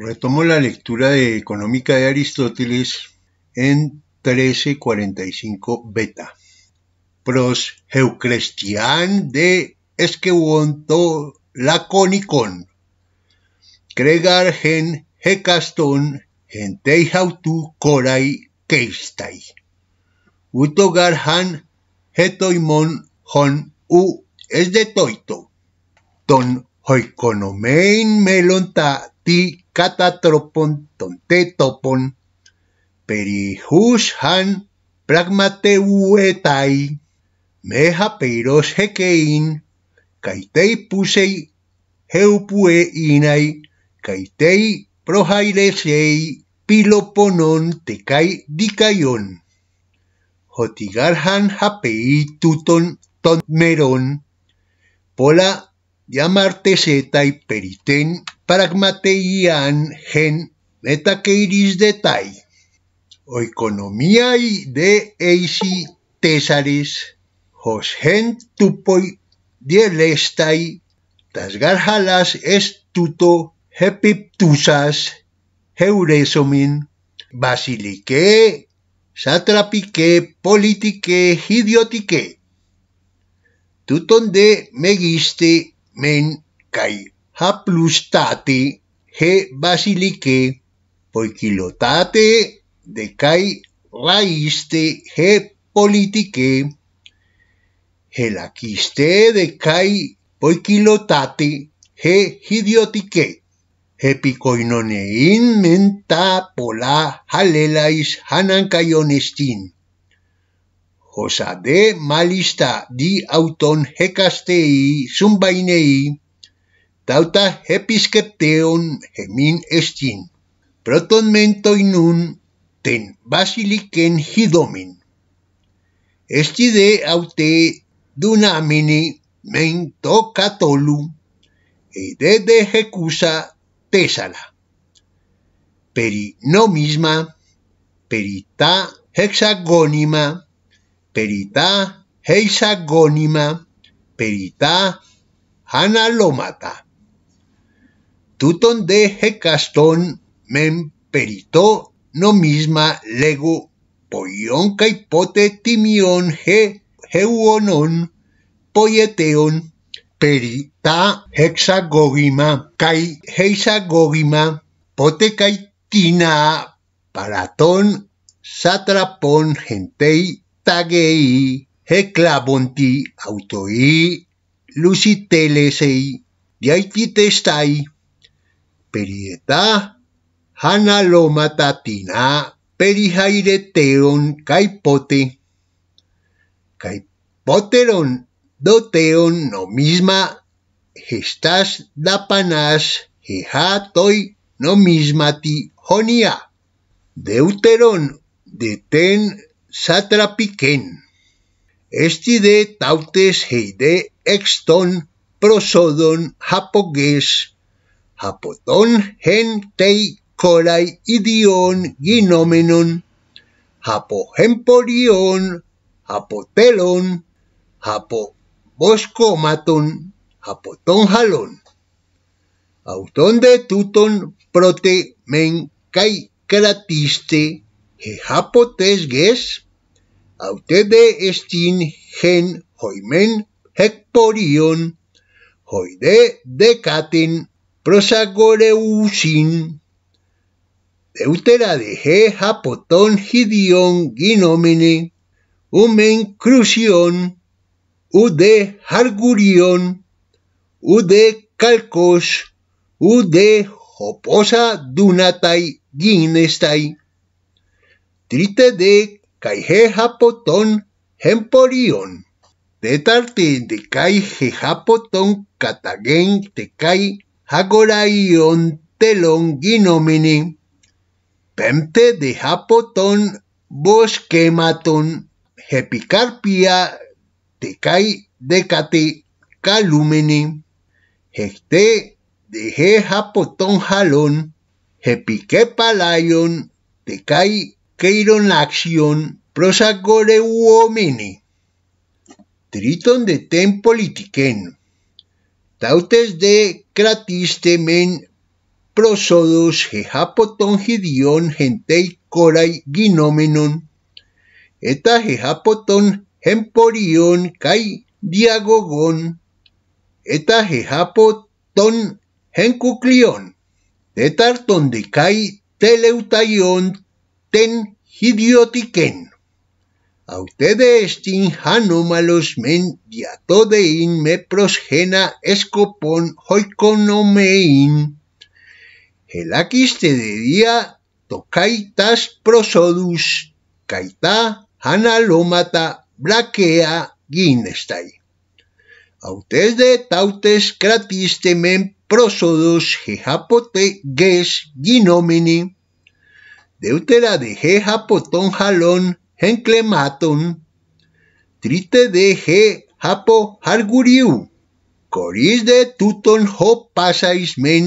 Retomo la lectura de económica de Aristóteles en 1345 beta. Pros Heucrestian de Esquebonto Laconicon. Cregar gen Hecaston gentei hautu corai keistai. Utogar han hetoimon hon u es de toito. Ton hoikonomein melonta ti catatropon, tontetopon, perihushan, pragmateuetai, meja peiros hekein, caitei pusei, heupue inai, caitei prohailesei piloponon tecai dicaion. Hotigarhan japei tuton ton meron. pola yamartesetai periten pragmateian gen eta keiris de o economía de eisi tesaris, hos gen tupoi dielestai, tas garjalas estuto hepiptusas, heuresomin, basilike, satrapique, politique, idiotique. Tuton de megiste men kai haplustate he basilique, poikilotate, de raiste he politique, helakiste de poikilotate he idiotique, he menta pola halelais Osa de malista di auton hekastei zumbainei, tauta hepisketeon gemin estin, proton inun ten basiliken hidomin. Estide de aute dunamini mento catolu, e de de jecusa nomisma, Peri no misma, perita hexagónima, perita hexagónima, perita analomata tuton de hecaston mem perito misma lego ...poyón caipote pote timion he heuonon perita hexagogima kai hexagogima pote kai tina paraton satrapon gentei tagei heclabonti autoi lucitelesei diaititestai Perieta hanalomatatina, perijaireteon, caipote, caipoteron, doteon, no misma, gestas dapanas, jejatoi, no ti jonia, deuteron, deten, satrapiquen, estide tautes heide exton prosodon japogues hapoton hen tei kolai idion ginomenon hapohemporion hapotelon hapo boskomaton hapoton halon auton de tuton prote men kai kratiste he hapotes ges aute de estin hen hoimen hekporion hoide dekatin Prosagoreusin deutera de G, humen hidion Ginomene, Umen, Hargurion Ude, de Ude, Calcos, de hoposa Dunatai, Ginestai, Trite de Caije, hapoton hemporion. de Tarte de kai Japotón, Catagen, kai Hagoraion telon ginomini, pemte de Hapoton Boskematon hepicarpia tecai decate calumini, hecte de Japotón jalón, hepiquepalayon tecai queiron acción prosagore uomini. Triton de ten politiquen tautes de cratistemen prosodos jejapoton gidion gentei corai ginomenon, eta jehapoton hemporion kai diagogon, eta jehapoton hencuclion, tetarton de kai teleutaion ten hidiotiken de tin malos men diatodein me prosgena escopon hoikonomein. Helakiste de día tocaitas prosodus, caita hanalómata blaquea a usted de tautes cratiste men prosodos jejapote ges ginomini. Deutera de jejapoton jalón henclematon, trite he hapo harguriu, coris de tuton ho pasais men,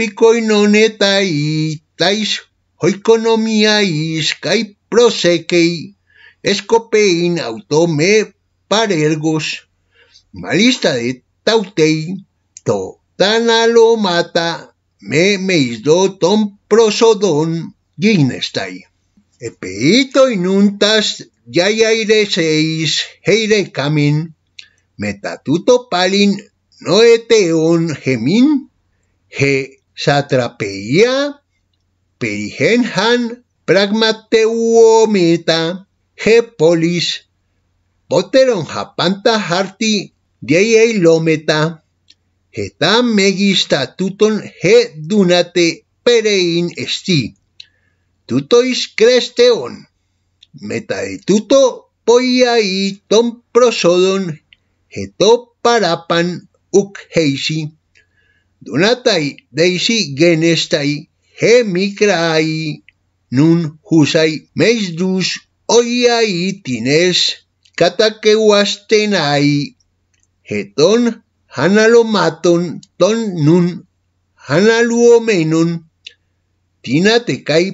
y tais hoiconomiais kai prosekei escopein autome parergos, malista de tautei, to mata me meisdo ton prosodon ginestai. Epeito inuntas iré seis heire camin, metatuto palin noeteon gemin, ge satrapeia perigen han pragmateuometa, he polis, poteron japanta harti dieilometa, megistatuton he dunate perein esti tutois cresteon, de tuto prosodon, heto parapan ukheisi. donatai deisi genestai gemicrai, nun husai meisdus oiai tines cataquehuastenai, lo hanalomaton ton nun hanaluomenon, tina kai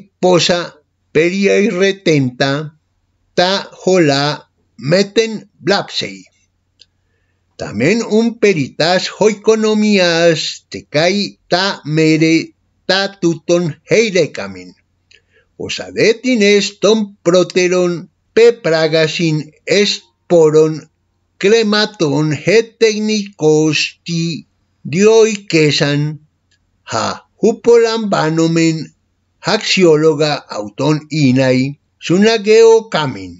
peria y retenta ta hola meten blapsei. También un peritas hoikonomias te cae ta mere ta tuton Osa Osadetin ton proteron pragasin esporon crematon técnicos ti dioikesan quesan ha hupolambanomen axióloga autón Inai, sunageo kamin.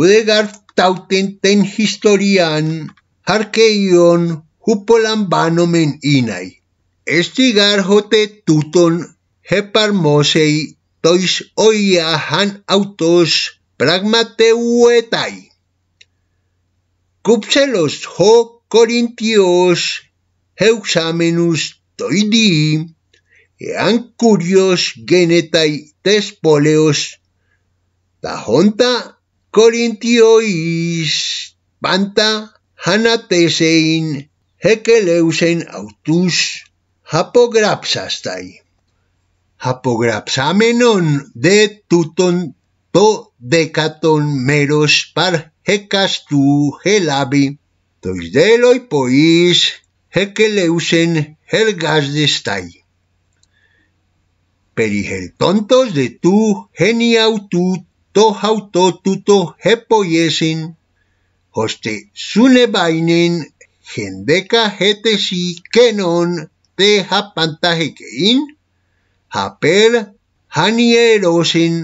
Udegar tauten ten historian, harkeion hupolan banomen inai. Estigar jote tuton heparmosei tois oia han autos pragmateuetai. Cupselos ho corintios heuxamenus toidi e an curios genetai poleos ta honta korintiois panta hanatesein hekeleusen autus hapograpsastai. Hapograpsamenon de tuton to decaton meros par hekastu helabi tois deloi pois hekeleusen helgazdestai. tontos de tu geniautu tuto hepoyesin, hoste sunebainen hendeca hetesi kenon te kein haper hanierosin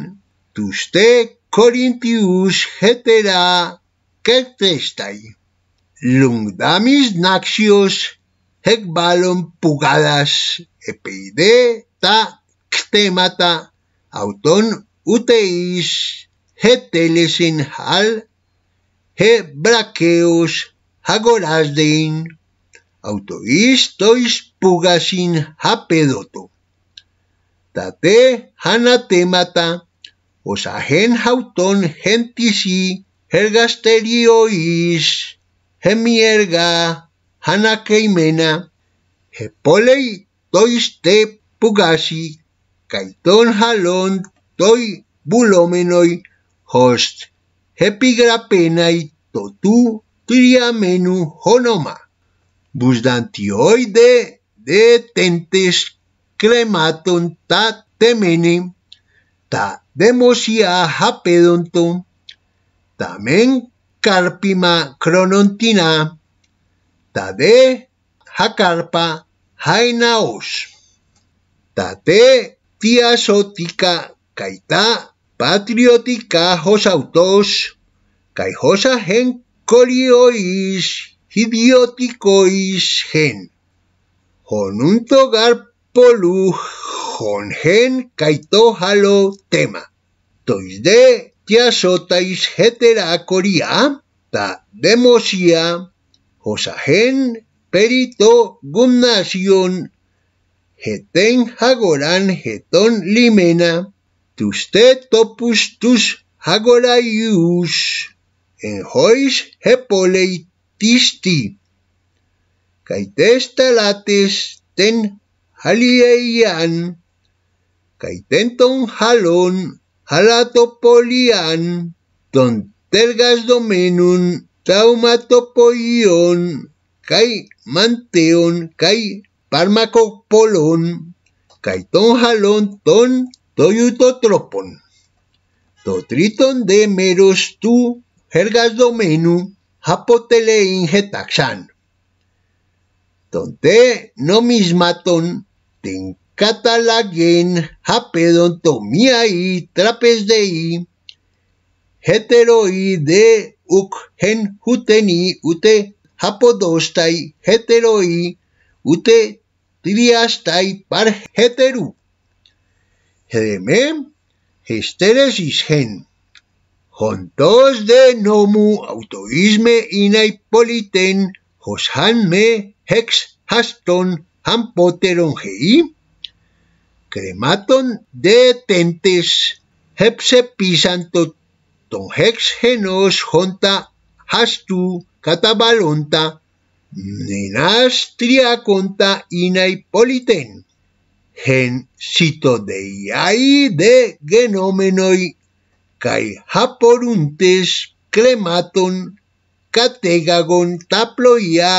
tuste corintius hetera ketestai. Lungdamis naxios hekbalon pugadas epeide ta Ktemata, auton Uteis, Hetelesin Hal, Hebraqueos, Hagorasdein, Autois, Tois, Pugasin, Hapedoto. Tate, Hanatemata, Osagen, auton Gentisi, Hergasteriois, hemierga Hanakeimena, Hepolei, Tois, Te, Pugasi, kai ton halon toi bulomenoi host epigrapenai to tu triamenu honoma busdantioide de tentes crematon ta temeni ta demosia hapedonto tamen carpima cronontina ta de hakarpa hainaos ta te tiazotica caita patriótica jos autos kai gen idiotikois un gen togar polu gen kaito halo tema tois de hetera coria ta demosia hen perito gumnasion γε τέν χαγωράν γε λίμενα, τους τέ τοπους τους χαγωραϊούς, εν χωίς χεπολεϊ τίστι. Καί τές τέν χαλιαϊάν, καί τέν τόν χαλόν χαλατοπωλίαν, τόν τέλγας δομένουν τραουματοπωλίον, καί μαντεων καί Pármaco polon, kaiton jalón ton, toyutotropon. Totriton de meros tu, jergas domenu, japotele hetaxan. Tonte nomismaton, ten catalagen, japedon tomía y trapes de heteroi de uc gen huteni ute japodostai heteroi Ούτε τριαστάι παρχέτερου. Χρεμέ εστέρες εις χέν. Χοντός δε νόμου αυτοίσμε είναι πολιτέν, χως χάν με χεξ χαστόν αμπότερον χεΐ, κρεμάτων δε τέντες, πίσαν το τον χεξ χενός χόντα χαστού καταβαλοντά. Nenas tria conta inai politen hen sito de ai de genomenoi kai haporuntes clematon kategagon taploia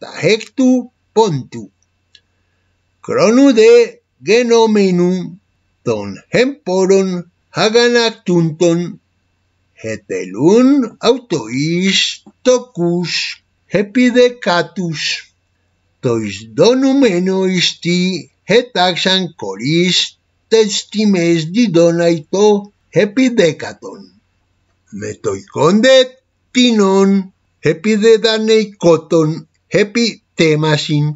ta hectu pontu cronu de genomenum ton hemporon haganactunton hetelun autois tocus επί δεκάτους. Το εις τί έταξαν κορίς τες τιμές διδόναϊτο επί δέκατον. Με το εικόντε τίνον επί δανεϊκότον επί τέμασιν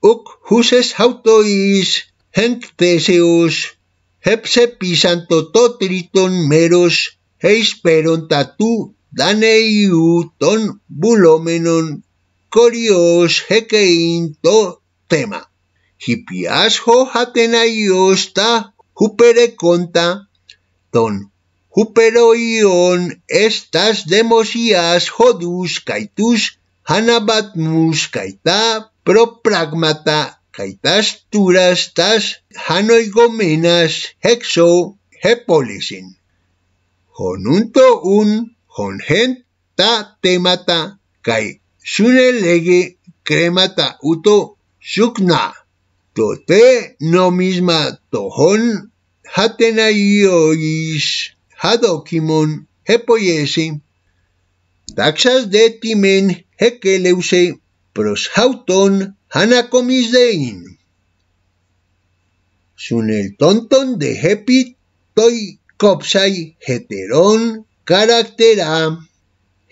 ουκ χούσες αυτοίς εν κτέσεως πίσαν το το τρίτον μέρος εις πέροντα του δανεϊού των βουλόμενων Corios to tema. Hipiasho ta Hupere conta ton. Huperoion estas demosías hodus kaitus hanabatmus kaita pragmata kaitas tas hanoigomenas hexo hepolisin. Honunto un hongen ta temata kai Shurelege cremata uto shukna. Tote no misma tohon ois hadokimon hepoyese. daxas de timen hekeleuse proshauton hanakomisdein. Sunel tonton de hepit toi copsai heteron caracteram.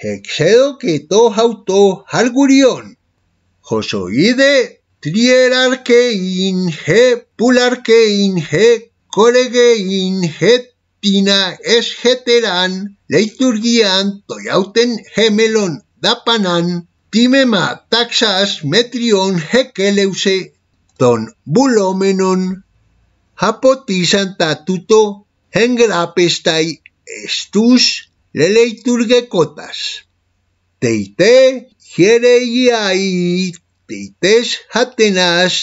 que xeo que to hauto hargurion, joso ide trier arkein, je pul es leiturgian to gemelon dapanan, timema taxas metrion hekeleuse ton bulomenon, hapotizan tatuto hengrapestai estuz, Le ley cotas... Teite, jereiai, teites hatenas,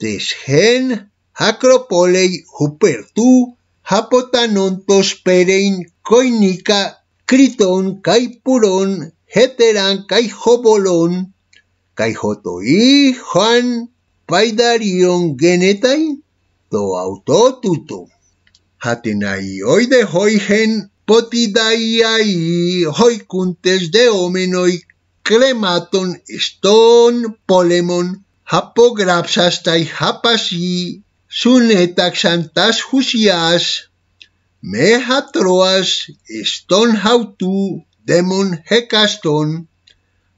tesgen, acropolei, hupertu, hapotanontos perein, Puron, Heteran, Kai ...heteran... Kai caijotoí, juan, ...paidarion... genetain, to autotuto. Hatenai hoy de πότι οι χοικούντες δεόμενοι κλεμάτων στον πόλεμον απογράψας τα ηχαπασί σουν έταξαν τας χουσιάς με χατρώας στον χαυτού δέμον χεκαστών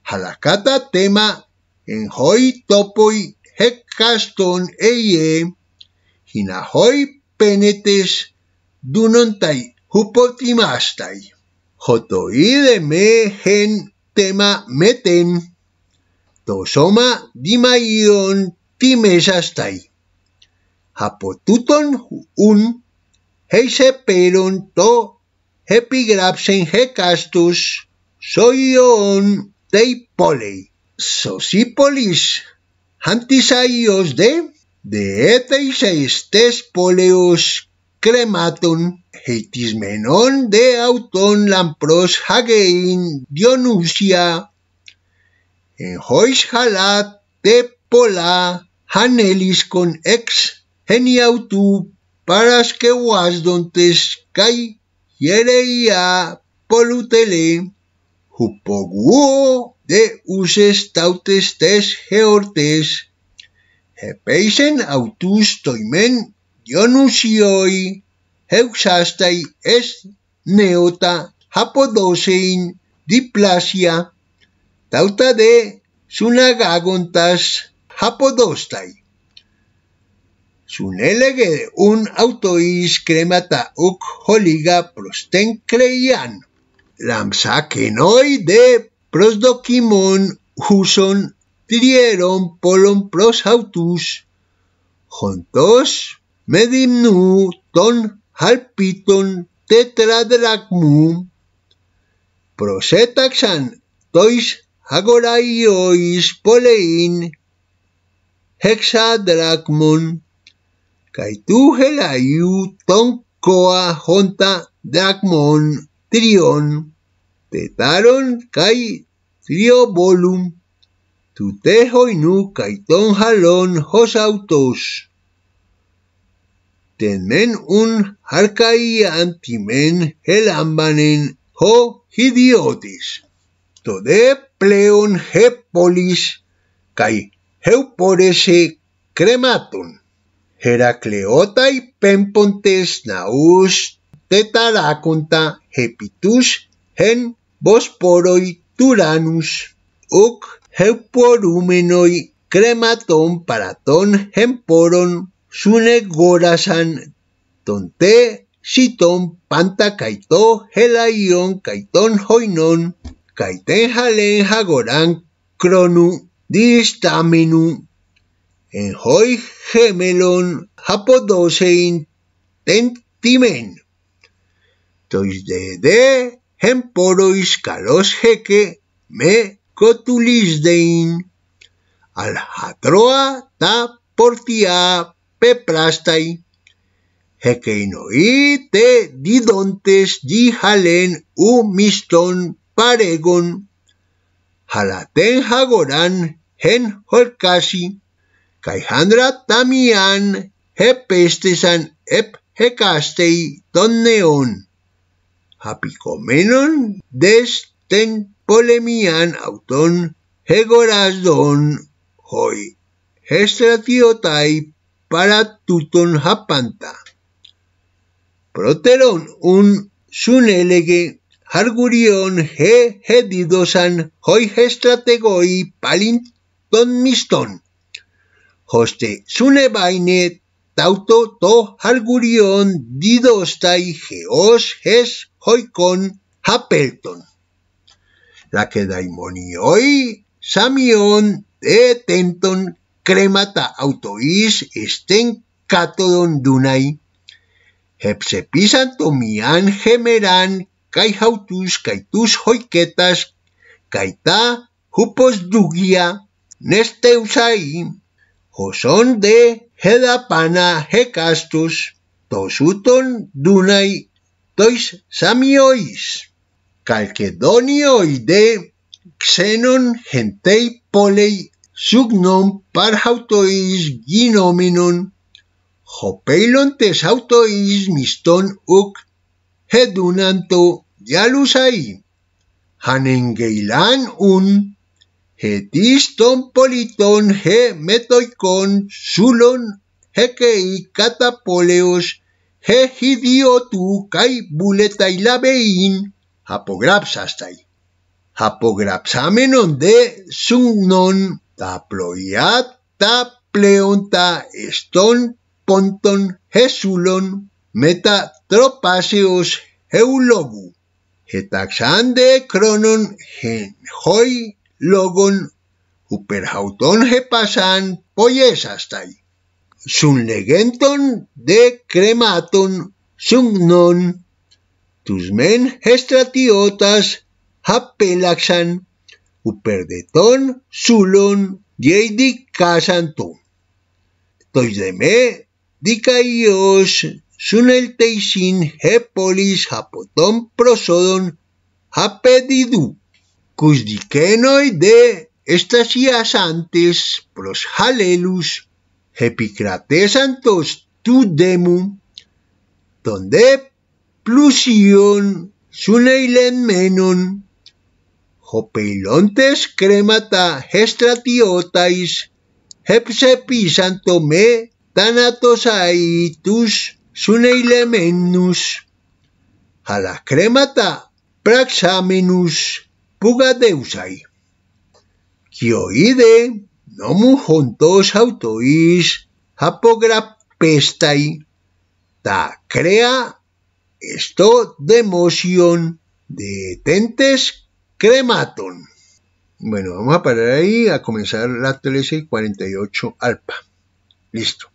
αλλά κατά τέμα εν χοί τόποι χεκαστών χινά χιναχοί πένετες δούνον τα hupotimastai, Jotoide me gen tema meten. Tosoma dimaion ...timesastai... Hapotuton un peron to hepigrapsen hecastus soion teipolei. Sosipolis antisaios de de estes poleos crematum heitis menon de auton lampros hagein dionusia en hois halat de pola hanelis con ex heniautu paras que dontes cai jereia polutele hupoguo de uses tautes tes heortes hepeisen autus toimen Dionusioi, Euxastai, Es Neota, Hapodosein, Diplasia, Tauta de Sunagagontas, Hapodostai. Sunelege un autois cremata uc holiga prosten creian. Lamsakenoi de prosdoquimon huson trieron polon pros autus. Jontos medim nu ton halpiton tetradrachmum prosetaxan tois agoraiois polein hexadrachmon kai tu helaiu ton koa honta drachmon trion tetaron kai trio volum tu hoinu kai halon hos autos ten men un harkai antimen helambanen ho idiotis. To de pleon hepolis kai heuporese crematon. Heracleotai pempontes naus tetaraconta hepitus hen bosporoi turanus uc heuporumenoi crematon paraton hemporon Shune Tonte siton Panta Kaito Helaion Kaiton Hoinon Kaiten Halen Hagoran kronu Distamenu en hoy gemelon hapodosein tentimen. Tois de de hemporois calos me kotulisdein Al ta portia pe plastai hekeinoite didontes di halen u miston paregon halaten hagoran hen holkasi kai handra tamian hepestesan ep hekastei donneon hapikomenon des ten polemian auton hegorazdon hoi hestratiotai para japanta. Proteron un sunelege hargurion he hedidosan hoy palin palinton miston. Hoste sunebaine tauto to hargurion didostai geos es hoikon hapelton. La que daimonioi samion de tenton Crema ta autoís estén cato don dunai. Hepsepisan to mian gemeran kai hautus kai tus hoiketas kaita hupos dugia neste usai. Joson de hedapana pana hekastus tosuton dunai tois samiois. Calcedonioide xenon gentei polei sugnum par autois ginominum hopeilon tes autois miston uc hedunanto dialusai hanen un hetiston politon he metoikon sulon hekei katapoleos he hidiotu kai buletai labein apograpsastai. Apograpsamenon de sugnon ta pleonta eston ponton hesulon meta eulogu etaxan de cronon gen hoi logon uperhauton hepasan pasan astai. Sun legenton de crematon sungnon tusmen tus men hestratiotas hapelaxan u perdeton sulon yeidi kasantu toy de me dikaios sun el hepolis hapoton prosodon hapedidu Cus dikenoi de estasias antes pros halelus hepikrates antos tu demu donde plusion sun eilen menon Hopelontes cremata estratiotais, hepsepisantome tanatosaitus suneilemenus. cremata praxamenus pugadeusai. Kioide nomu hontos autois hapograpestai. Ta crea esto de moción de tentes crematón. Bueno, vamos a parar ahí a comenzar la 48 Alpa. Listo.